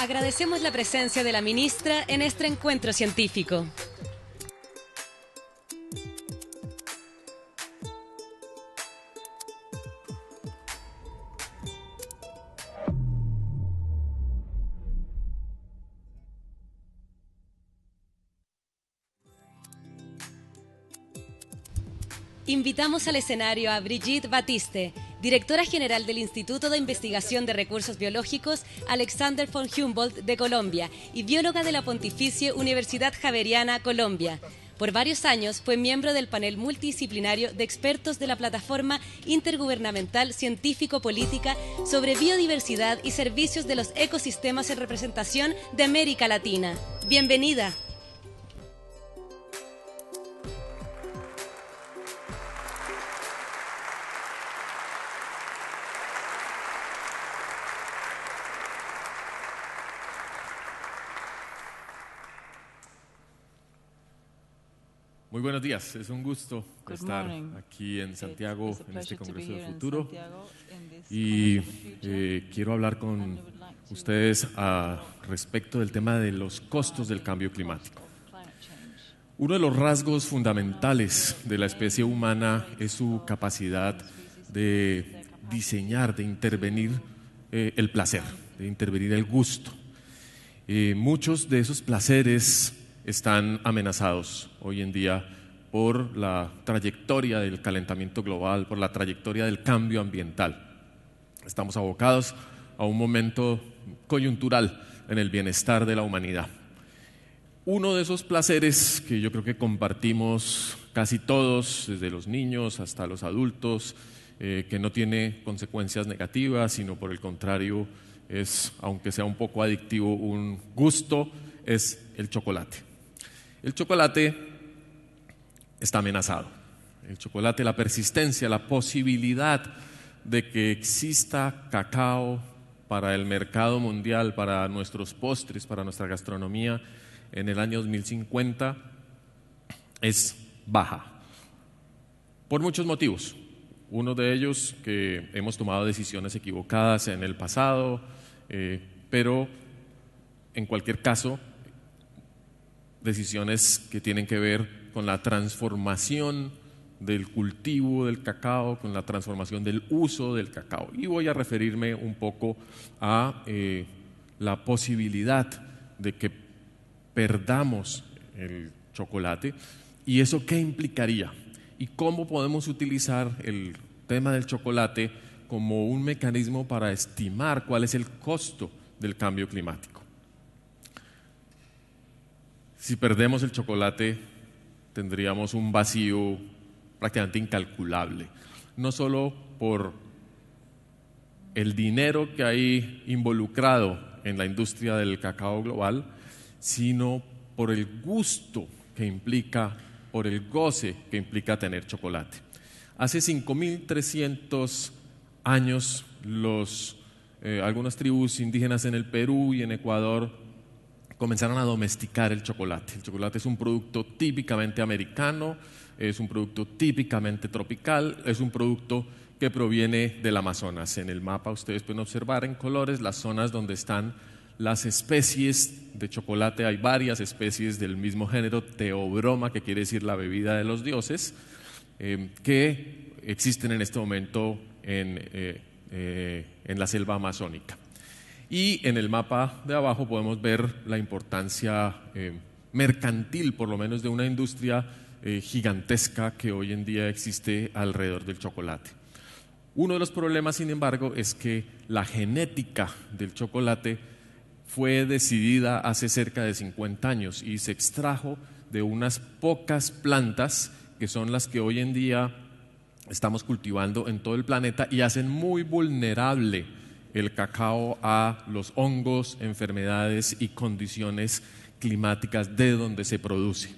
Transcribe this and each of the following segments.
Agradecemos la presencia de la ministra en este encuentro científico. Invitamos al escenario a Brigitte Batiste, directora general del Instituto de Investigación de Recursos Biológicos Alexander von Humboldt de Colombia y bióloga de la Pontificia Universidad Javeriana Colombia. Por varios años fue miembro del panel multidisciplinario de expertos de la Plataforma Intergubernamental Científico-Política sobre Biodiversidad y Servicios de los Ecosistemas en Representación de América Latina. Bienvenida. buenos días. Es un gusto estar aquí en Santiago, en este Congreso del Futuro. Y eh, quiero hablar con ustedes respecto del tema de los costos del cambio climático. Uno de los rasgos fundamentales de la especie humana es su capacidad de diseñar, de intervenir eh, el placer, de intervenir el gusto. Eh, muchos de esos placeres están amenazados hoy en día por la trayectoria del calentamiento global, por la trayectoria del cambio ambiental. Estamos abocados a un momento coyuntural en el bienestar de la humanidad. Uno de esos placeres que yo creo que compartimos casi todos, desde los niños hasta los adultos, eh, que no tiene consecuencias negativas, sino por el contrario es, aunque sea un poco adictivo, un gusto, es el chocolate. El chocolate está amenazado. El chocolate, la persistencia, la posibilidad de que exista cacao para el mercado mundial, para nuestros postres, para nuestra gastronomía en el año 2050 es baja. Por muchos motivos. Uno de ellos que hemos tomado decisiones equivocadas en el pasado, eh, pero en cualquier caso, decisiones que tienen que ver con la transformación del cultivo del cacao, con la transformación del uso del cacao. Y voy a referirme un poco a eh, la posibilidad de que perdamos el chocolate y eso qué implicaría y cómo podemos utilizar el tema del chocolate como un mecanismo para estimar cuál es el costo del cambio climático. Si perdemos el chocolate, tendríamos un vacío prácticamente incalculable, no solo por el dinero que hay involucrado en la industria del cacao global, sino por el gusto que implica, por el goce que implica tener chocolate. Hace 5.300 años los, eh, algunas tribus indígenas en el Perú y en Ecuador comenzaron a domesticar el chocolate. El chocolate es un producto típicamente americano, es un producto típicamente tropical, es un producto que proviene del Amazonas. En el mapa ustedes pueden observar en colores las zonas donde están las especies de chocolate. Hay varias especies del mismo género, teobroma, que quiere decir la bebida de los dioses, em, que existen en este momento en eh, eh, la selva amazónica. Y en el mapa de abajo podemos ver la importancia eh, mercantil, por lo menos, de una industria eh, gigantesca que hoy en día existe alrededor del chocolate. Uno de los problemas, sin embargo, es que la genética del chocolate fue decidida hace cerca de 50 años y se extrajo de unas pocas plantas que son las que hoy en día estamos cultivando en todo el planeta y hacen muy vulnerable el cacao a los hongos, enfermedades y condiciones climáticas de donde se produce.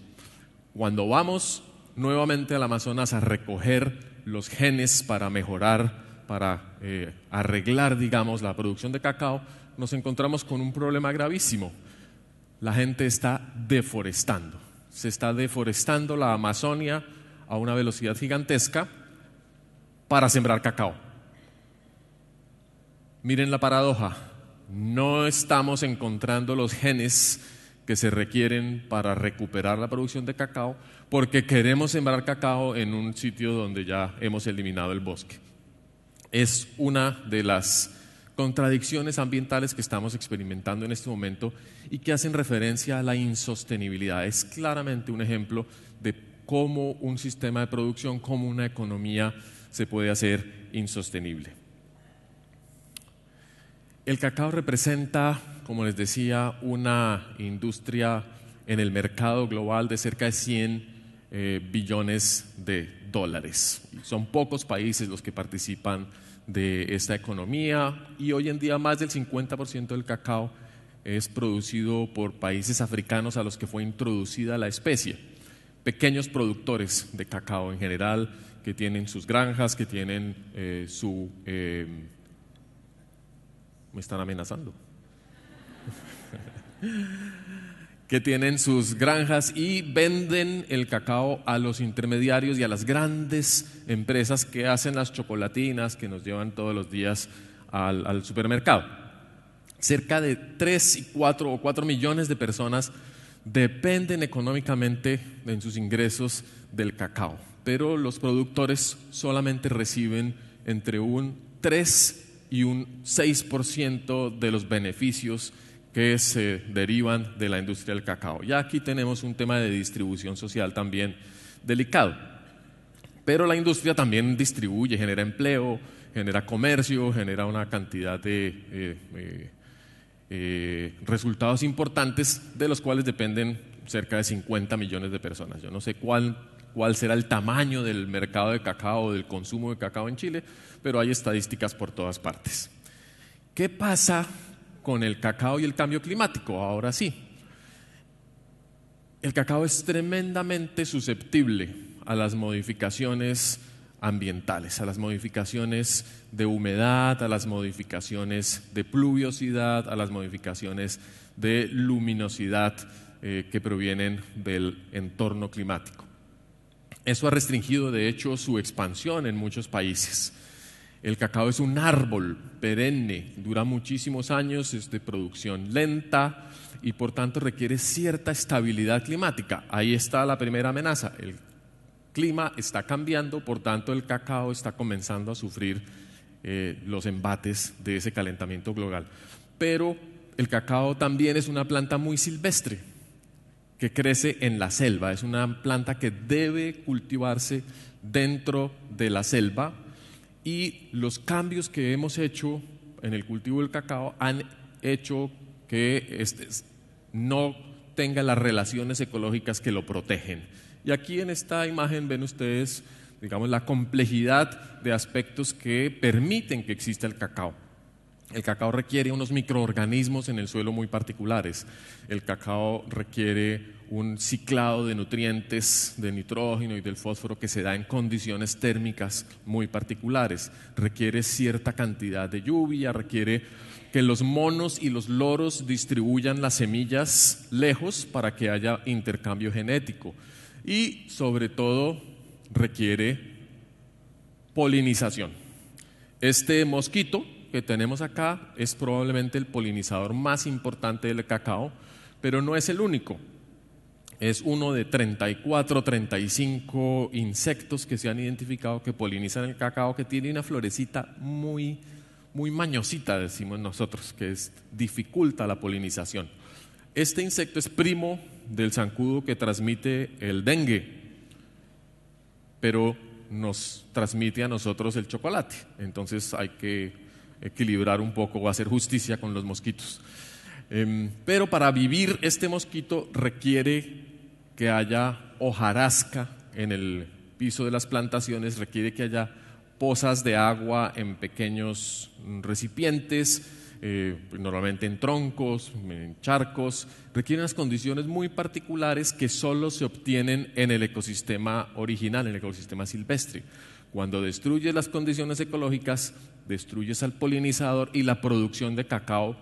Cuando vamos nuevamente al Amazonas a recoger los genes para mejorar, para eh, arreglar, digamos, la producción de cacao, nos encontramos con un problema gravísimo. La gente está deforestando. Se está deforestando la Amazonia a una velocidad gigantesca para sembrar cacao Miren la paradoja, no estamos encontrando los genes que se requieren para recuperar la producción de cacao porque queremos sembrar cacao en un sitio donde ya hemos eliminado el bosque. Es una de las contradicciones ambientales que estamos experimentando en este momento y que hacen referencia a la insostenibilidad. Es claramente un ejemplo de cómo un sistema de producción, cómo una economía se puede hacer insostenible. El cacao representa, como les decía, una industria en el mercado global de cerca de 100 eh, billones de dólares. Son pocos países los que participan de esta economía y hoy en día más del 50% del cacao es producido por países africanos a los que fue introducida la especie. Pequeños productores de cacao en general que tienen sus granjas, que tienen eh, su... Eh, me están amenazando. que tienen sus granjas y venden el cacao a los intermediarios y a las grandes empresas que hacen las chocolatinas que nos llevan todos los días al, supermercado. Cerca de 3 y 4 o 4 millones de personas dependen económicamente en sus ingresos del cacao, pero los productores solamente reciben entre un 3 y un 6% de los beneficios que se derivan de la industria del cacao. Ya aquí tenemos un tema de distribución social también delicado. Pero la industria también distribuye, genera empleo, genera comercio, genera una cantidad de eh, eh, eh, resultados importantes de los cuales dependen cerca de 50 millones de personas. Yo no sé cuál cuál será el tamaño del mercado de cacao, del consumo de cacao en Chile, pero hay estadísticas por todas partes. ¿Qué pasa con el cacao y el cambio climático? Ahora sí. El cacao es tremendamente susceptible a las modificaciones ambientales, a las modificaciones de humedad, a las modificaciones de pluviosidad, a las modificaciones de luminosidad eh, que provienen del entorno climático. Eso ha restringido, de hecho, su expansión en muchos países. El cacao es un árbol perenne, dura muchísimos años, es de producción lenta y por tanto requiere cierta estabilidad climática. Ahí está la primera amenaza. El clima está cambiando, por tanto el cacao está comenzando a sufrir eh, los embates de ese calentamiento global. Pero el cacao también es una planta muy silvestre, que crece en la selva. Es una planta que debe cultivarse dentro de la selva y los cambios que hemos hecho en el cultivo del cacao han hecho que este no tenga las relaciones ecológicas que lo protegen. Y aquí en esta imagen ven ustedes, digamos, la complejidad de aspectos que permiten que exista el cacao. El cacao requiere unos microorganismos en el suelo muy particulares. El cacao requiere un ciclado de nutrientes, de nitrógeno y del fósforo que se da en condiciones térmicas muy particulares. Requiere cierta cantidad de lluvia, requiere que los monos y los loros distribuyan las semillas lejos para que haya intercambio genético. Y sobre todo requiere polinización. Este mosquito que tenemos acá es probablemente el polinizador más importante del cacao, pero no es el único. Es uno de 34, 35 insectos que se han identificado que polinizan el cacao, que tiene una florecita muy, muy mañosita, decimos nosotros, que es, dificulta la polinización. Este insecto es primo del zancudo que transmite el dengue, pero nos transmite a nosotros el chocolate. Entonces hay que equilibrar un poco o hacer justicia con los mosquitos. Em, pero para vivir este mosquito requiere que haya hojarasca en el piso de las plantaciones, requiere que haya pozas de agua en pequeños mm, recipientes, eh, normalmente en troncos, en charcos, requieren unas condiciones muy particulares que solo se obtienen en el ecosistema original, en el ecosistema silvestre. Cuando destruyes las condiciones ecológicas, destruyes al polinizador y la producción de cacao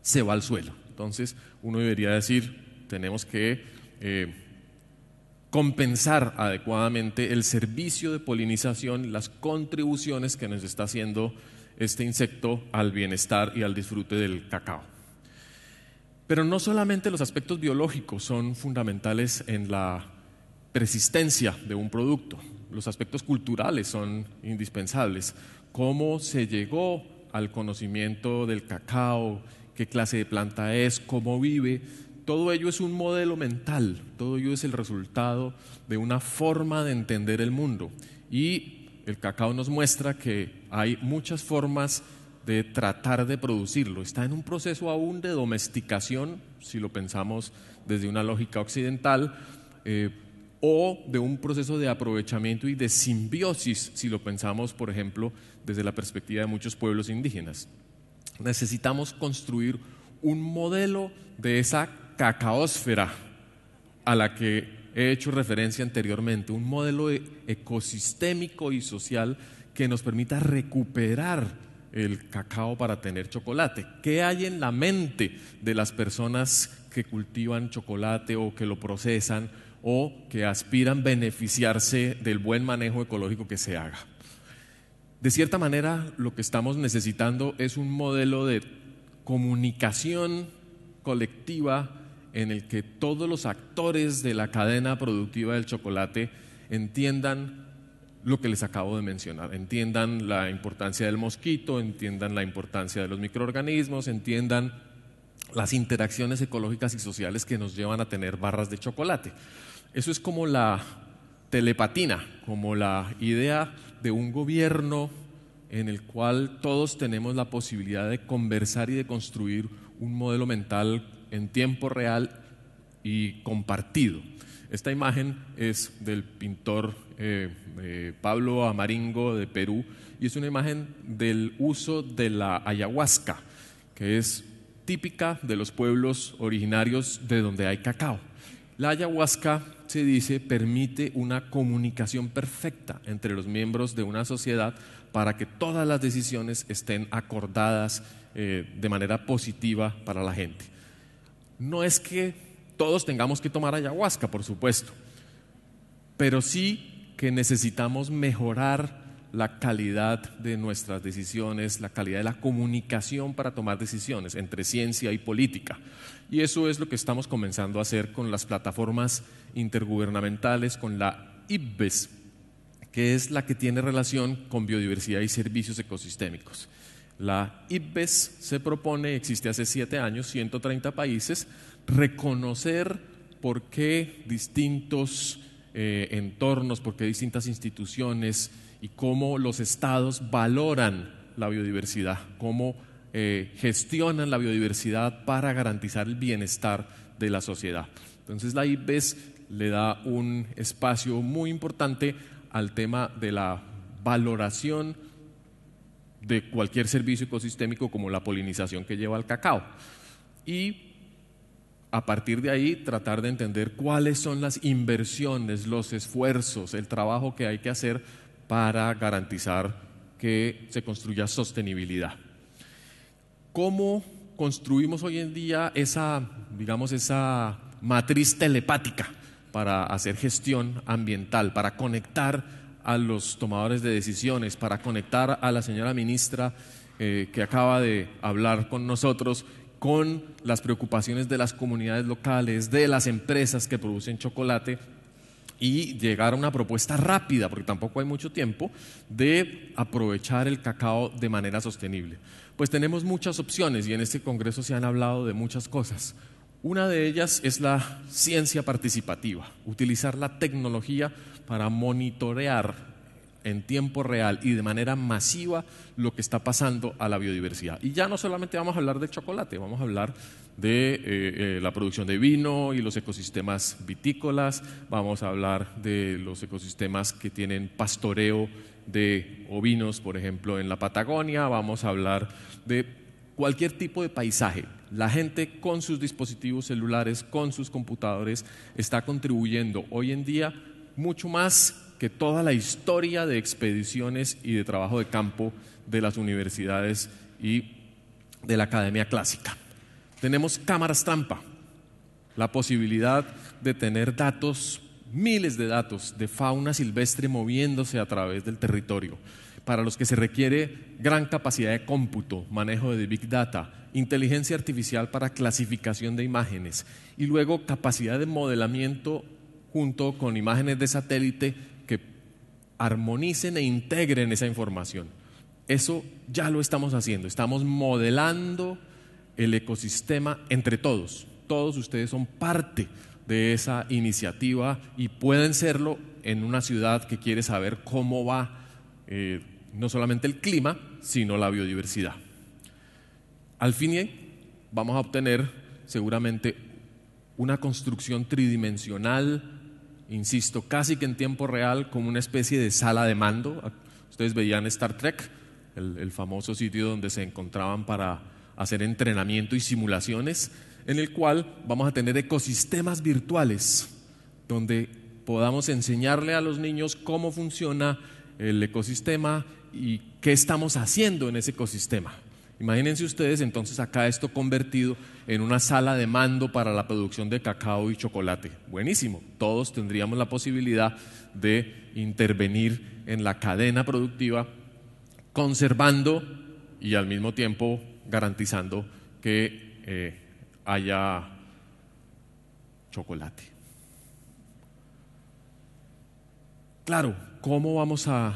se va al suelo. Entonces uno debería decir, tenemos que eh, compensar adecuadamente el servicio de polinización, las contribuciones que nos está haciendo este insecto al bienestar y al disfrute del cacao. Pero no solamente los aspectos biológicos son fundamentales en la persistencia de un producto. Los aspectos culturales son indispensables. ¿Cómo se llegó al conocimiento del cacao? ¿Qué clase de planta es? ¿Cómo vive? Todo ello es un modelo mental, todo ello es el resultado de una forma de entender el mundo. Y el cacao nos muestra que hay muchas formas de tratar de producirlo. Está en un proceso aún de domesticación, si lo pensamos desde una lógica occidental, eh, o de un proceso de aprovechamiento y de simbiosis, si lo pensamos, por ejemplo, desde la perspectiva de muchos pueblos indígenas. Necesitamos construir un modelo de esa cacaósfera a la que he hecho referencia anteriormente, un modelo e-, ecosistémico y social que nos permita recuperar el cacao para tener chocolate. ¿Qué hay en la mente de las personas que cultivan chocolate o que lo procesan o que aspiran beneficiarse del buen manejo ecológico que se haga. De cierta manera, lo que estamos necesitando es un modelo de comunicación colectiva en el que todos los actores de la cadena productiva del chocolate entiendan lo que les acabo de mencionar, entiendan la importancia del mosquito, entiendan la importancia de los microorganismos, entiendan las interacciones ecológicas y sociales que nos llevan a tener barras de chocolate. Eso es como la telepatina, como la idea de un gobierno en el cual todos tenemos la posibilidad de conversar y de construir un modelo mental en tiempo real y compartido. Esta imagen es del pintor eh, Pablo Amaringo de Perú y es una imagen del uso de la ayahuasca, que es típica de los pueblos originarios de donde hay cacao. La ayahuasca, se dice, permite una comunicación perfecta entre los miembros de una sociedad para que todas las decisiones estén acordadas eh, de manera positiva para la gente. No es que todos tengamos que tomar ayahuasca, por supuesto, pero sí que necesitamos mejorar la calidad de nuestras decisiones, la calidad de la comunicación para tomar decisiones entre ciencia y política. Y eso es lo que estamos comenzando a hacer con las plataformas intergubernamentales, con la IBES, que es la que tiene relación con biodiversidad y servicios ecosistémicos. La IBES se propone, existe hace siete años, 130 países, reconocer por qué distintos eh, entornos, por qué distintas instituciones, y cómo los estados valoran la biodiversidad, cómo eh, gestionan la biodiversidad para garantizar el bienestar de la sociedad. Entonces la IBES le da un espacio muy importante al tema de la valoración de cualquier servicio ecosistémico como la polinización que lleva el cacao. Y a partir de ahí tratar de entender cuáles son las inversiones, los esfuerzos, el trabajo que hay que hacer para garantizar que se construya sostenibilidad. ¿Cómo construimos hoy en día esa, digamos, esa matriz telepática para hacer gestión ambiental, para conectar a los tomadores de decisiones, para conectar a la señora ministra eh, que acaba de hablar con nosotros con las preocupaciones de las comunidades locales, de las empresas que producen chocolate y llegar a una propuesta rápida, porque tampoco hay mucho tiempo, de aprovechar el cacao de manera sostenible. Pues tenemos muchas opciones y en este Congreso se han hablado de muchas cosas. Una de ellas es la ciencia participativa, utilizar la tecnología para monitorear en tiempo real y de manera masiva lo que está pasando a la biodiversidad. Y ya no solamente vamos a hablar del chocolate, vamos a hablar de eh, eh, la producción de vino y los ecosistemas vitícolas, vamos a hablar de los ecosistemas que tienen pastoreo de ovinos, por ejemplo, en la Patagonia, vamos a hablar de cualquier tipo de paisaje. La gente con sus dispositivos celulares, con sus computadores, está contribuyendo hoy en día mucho más que toda la historia de expediciones y de trabajo de campo de las universidades y de la academia clásica. Tenemos cámaras trampa, la posibilidad de tener datos, miles de datos de fauna silvestre moviéndose a través del territorio, para los que se requiere gran capacidad de cómputo, manejo de big data, inteligencia artificial para clasificación de imágenes y luego capacidad de modelamiento junto con imágenes de satélite armonicen e integren esa información. Eso ya lo estamos haciendo, estamos modelando el ecosistema entre todos. Todos ustedes son parte de esa iniciativa y pueden serlo en una ciudad que quiere saber cómo va eh, no solamente el clima, sino la biodiversidad. Al fin vamos a obtener seguramente una construcción tridimensional insisto, casi que en tiempo real, como una especie de sala de mando. Ustedes veían Star Trek, el, famoso sitio donde se encontraban para hacer entrenamiento y simulaciones, en el cual vamos a tener ecosistemas virtuales, donde podamos enseñarle a los niños cómo funciona el ecosistema y qué estamos haciendo en ese ecosistema. Imagínense ustedes entonces acá esto convertido en una sala de mando para la producción de cacao y chocolate. Buenísimo, todos tendríamos la posibilidad de intervenir en la cadena productiva, conservando y al mismo tiempo garantizando que eh, haya chocolate. Claro, ¿cómo vamos a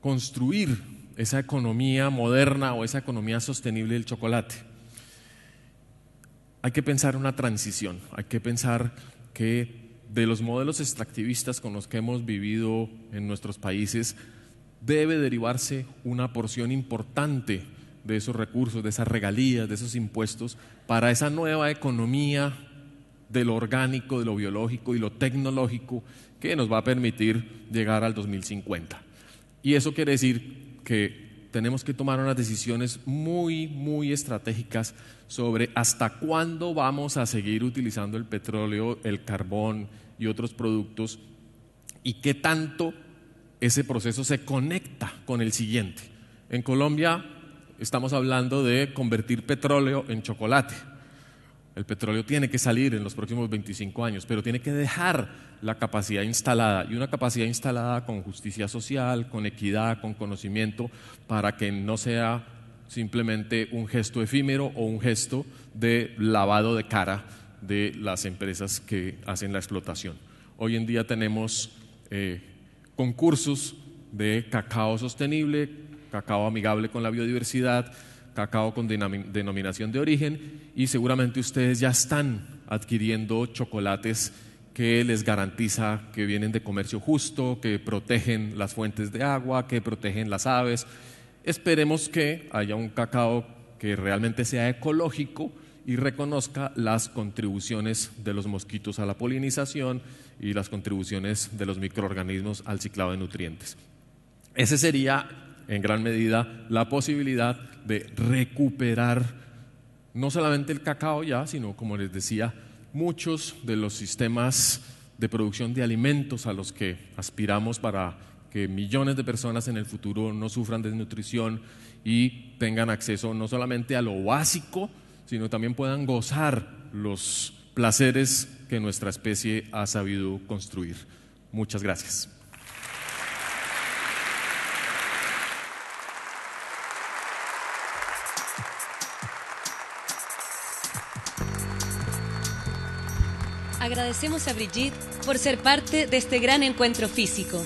construir esa economía moderna o esa economía sostenible del chocolate. Hay que pensar una transición, hay que pensar que de los modelos extractivistas con los que hemos vivido en nuestros países debe derivarse una porción importante de esos recursos, de esas regalías, de esos impuestos, para esa nueva economía de lo orgánico, de lo biológico y lo tecnológico que nos va a permitir llegar al 2050. Y eso quiere decir que tenemos que tomar unas decisiones muy, muy estratégicas sobre hasta cuándo vamos a seguir utilizando el petróleo, el carbón y otros productos y qué tanto ese proceso se conecta con el siguiente. En Colombia estamos hablando de convertir petróleo en chocolate el petróleo tiene que salir en los próximos 25 años, pero tiene que dejar la capacidad instalada y una capacidad instalada con justicia social, con equidad, con conocimiento, para que no sea simplemente un gesto efímero o un gesto de lavado de cara de las empresas que hacen la explotación. Hoy en día tenemos eh, concursos de cacao sostenible, cacao amigable con la biodiversidad, cacao con denominación de origen y seguramente ustedes ya están adquiriendo chocolates que les garantiza que vienen de comercio justo, que protegen las fuentes de agua, que protegen las aves. Esperemos que haya un cacao que realmente sea ecológico y reconozca las contribuciones de los mosquitos a la polinización y las contribuciones de los microorganismos al ciclado de nutrientes. Ese sería en gran medida la posibilidad de recuperar no solamente el cacao ya, sino como les decía, muchos de los sistemas de producción de alimentos a los que aspiramos para que millones de personas en el futuro no sufran desnutrición y tengan acceso no solamente a lo básico, sino también puedan gozar los placeres que nuestra especie ha sabido construir. Muchas gracias. Agradecemos a Brigitte por ser parte de este gran encuentro físico.